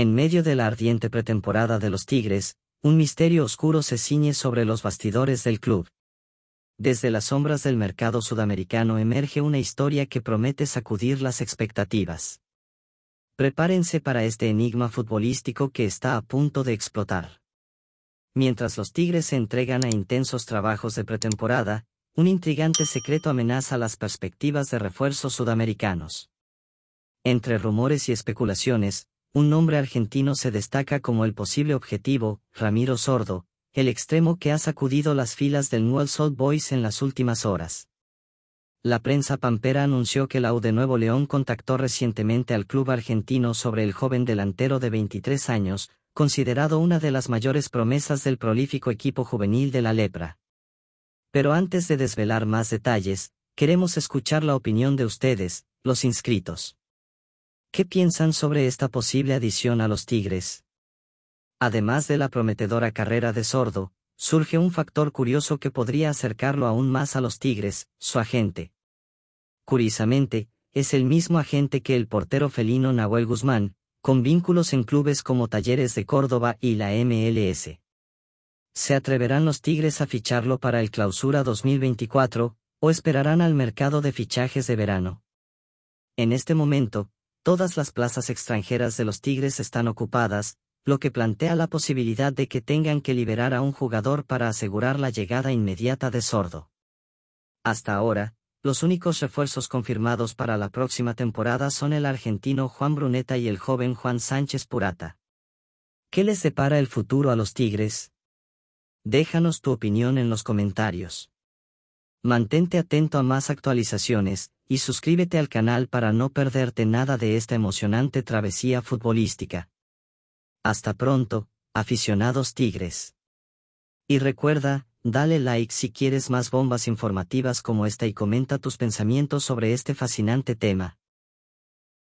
En medio de la ardiente pretemporada de los Tigres, un misterio oscuro se ciñe sobre los bastidores del club. Desde las sombras del mercado sudamericano emerge una historia que promete sacudir las expectativas. Prepárense para este enigma futbolístico que está a punto de explotar. Mientras los Tigres se entregan a intensos trabajos de pretemporada, un intrigante secreto amenaza las perspectivas de refuerzos sudamericanos. Entre rumores y especulaciones, un nombre argentino se destaca como el posible objetivo, Ramiro Sordo, el extremo que ha sacudido las filas del Newell's Old Boys en las últimas horas. La prensa pampera anunció que la U de Nuevo León contactó recientemente al club argentino sobre el joven delantero de 23 años, considerado una de las mayores promesas del prolífico equipo juvenil de la Lepra. Pero antes de desvelar más detalles, queremos escuchar la opinión de ustedes, los inscritos. ¿Qué piensan sobre esta posible adición a los Tigres? Además de la prometedora carrera de Sordo, surge un factor curioso que podría acercarlo aún más a los Tigres, su agente. Curiosamente, es el mismo agente que el portero felino Nahuel Guzmán, con vínculos en clubes como Talleres de Córdoba y la MLS. ¿Se atreverán los Tigres a ficharlo para el Clausura 2024, o esperarán al mercado de fichajes de verano? En este momento, todas las plazas extranjeras de los Tigres están ocupadas, lo que plantea la posibilidad de que tengan que liberar a un jugador para asegurar la llegada inmediata de Sordo. Hasta ahora, los únicos refuerzos confirmados para la próxima temporada son el argentino Juan Bruneta y el joven Juan Sánchez Purata. ¿Qué les separa el futuro a los Tigres? Déjanos tu opinión en los comentarios. Mantente atento a más actualizaciones, y suscríbete al canal para no perderte nada de esta emocionante travesía futbolística. Hasta pronto, aficionados tigres. Y recuerda, dale like si quieres más bombas informativas como esta y comenta tus pensamientos sobre este fascinante tema.